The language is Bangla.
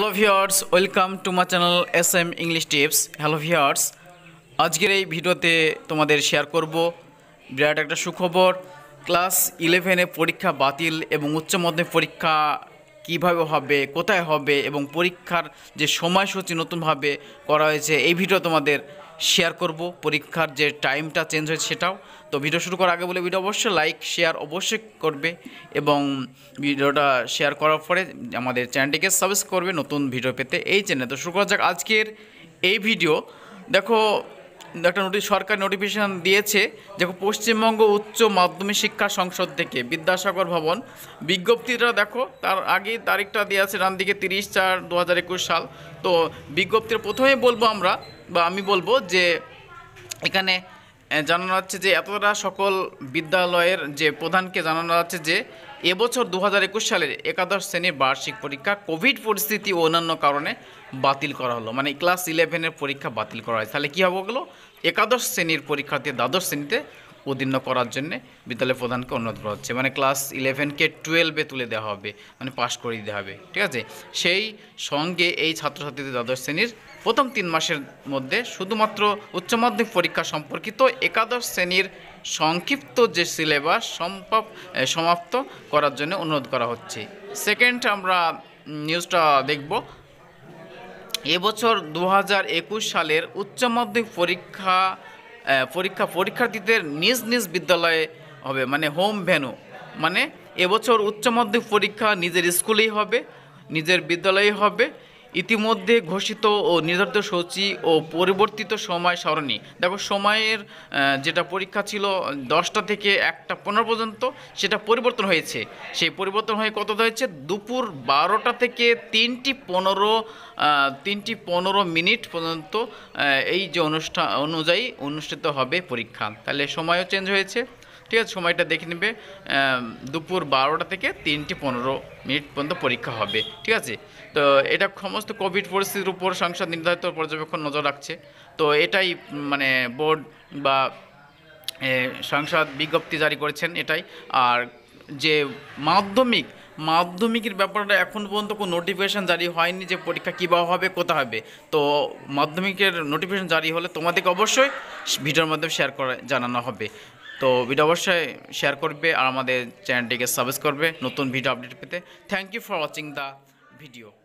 hello viewers welcome to my channel S M English tips hello viewers আজকের এই ভিডিওতে তোমাদের শেয়ার করব বিরাট একটা সুখবর ক্লাস ইলেভেনে পরীক্ষা বাতিল এবং উচ্চ মাধ্যমিক পরীক্ষা কিভাবে হবে কোথায় হবে এবং পরীক্ষার যে সময়সূচি নতুনভাবে করা হয়েছে এই ভিডিও তোমাদের শেয়ার করব পরীক্ষার যে টাইমটা চেঞ্জ হয়েছে সেটাও তো ভিডিও শুরু করার আগে বলে ভিডিও অবশ্যই লাইক শেয়ার অবশ্যই করবে এবং ভিডিওটা শেয়ার করার পরে আমাদের চ্যানেলটিকে সাবস্ক্রাইব করবে নতুন ভিডিও পেতে এই চ্যানেল তো শুরু করা যাক আজকের এই ভিডিও দেখো একটা নোটিশ সরকার নোটিফিকেশান দিয়েছে দেখো পশ্চিমবঙ্গ উচ্চ মাধ্যমিক শিক্ষা সংসদ থেকে বিদ্যাসাগর ভবন বিজ্ঞপ্তিটা দেখো তার আগে তারিখটা দেওয়া আছে ডান দিকে তিরিশ চার দু সাল তো বিজ্ঞপ্তির প্রথমেই বলবো আমরা বা আমি বলবো যে এখানে জানানো হচ্ছে যে এতটা সকল বিদ্যালয়ের যে প্রধানকে জানানো যাচ্ছে যে এবছর দু হাজার একুশ সালের একাদশ শ্রেণীর বার্ষিক পরীক্ষা কোভিড পরিস্থিতি ও অন্যান্য কারণে বাতিল করা হলো মানে ক্লাস ইলেভেনের পরীক্ষা বাতিল করা হয় তাহলে কী হবে ওগুলো একাদশ শ্রেণীর পরীক্ষার্থী দ্বাদশ শ্রেণীতে উত্তীর্ণ করার জন্য বিদ্যালয় প্রধানকে অনুরোধ করা হচ্ছে মানে ক্লাস ইলেভেনকে টুয়েলভে তুলে দেওয়া হবে মানে পাশ করে দিতে হবে ঠিক আছে সেই সঙ্গে এই ছাত্রছাত্রীদের দ্বাদশ শ্রেণীর প্রথম তিন মাসের মধ্যে শুধুমাত্র উচ্চ মাধ্যমিক পরীক্ষা সম্পর্কিত একাদশ শ্রেণীর সংক্ষিপ্ত যে সিলেবাস সম্ভব সমাপ্ত করার জন্য অনুরোধ করা হচ্ছে সেকেন্ড আমরা নিউজটা দেখব এবছর দু সালের উচ্চ মাধ্যমিক পরীক্ষা পরীক্ষা পরীক্ষার্থীদের নিজ নিজ বিদ্যালয়ে হবে মানে হোম ভেনু মানে এবছর উচ্চ মাধ্যমিক পরীক্ষা নিজের স্কুলেই হবে নিজের বিদ্যালয়েই হবে ইতিমধ্যে ঘোষিত ও নির্ধারিত সূচি ও পরিবর্তিত সময় সারণী দেখো সময়ের যেটা পরীক্ষা ছিল দশটা থেকে একটা পনেরো পর্যন্ত সেটা পরিবর্তন হয়েছে সেই পরিবর্তন হয়ে কত হয়েছে দুপুর বারোটা থেকে তিনটি পনেরো তিনটি পনেরো মিনিট পর্যন্ত এই যে অনুষ্ঠান অনুযায়ী অনুষ্ঠিত হবে পরীক্ষা তাহলে সময়ও চেঞ্জ হয়েছে ঠিক আছে সময়টা দেখে নেবে দুপুর বারোটা থেকে তিনটি পনেরো মিনিট পর্যন্ত পরীক্ষা হবে ঠিক আছে তো এটা সমস্ত কোভিড পরিস্থিতির উপর সংসদ নির্ধারিত পর্যবেক্ষণ নজর রাখছে তো এটাই মানে বোর্ড বা সংসদ বিজ্ঞপ্তি জারি করেছেন এটাই আর যে মাধ্যমিক মাধ্যমিকের ব্যাপারটা এখন পর্যন্ত কোনো নোটিফিকেশান জারি হয়নি যে পরীক্ষা কীভাবে হবে কোথা হবে তো মাধ্যমিকের নোটিফিকেশান জারি হলে তোমাদেরকে অবশ্যই ভিডিওর মাধ্যমে শেয়ার করে জানানো হবে তো ভিডিও অবশ্যই শেয়ার করবে আর আমাদের চ্যানেলটিকে সাবস্ক্রাইব করবে নতুন ভিডিও আপডেট পেতে thank you for watching the video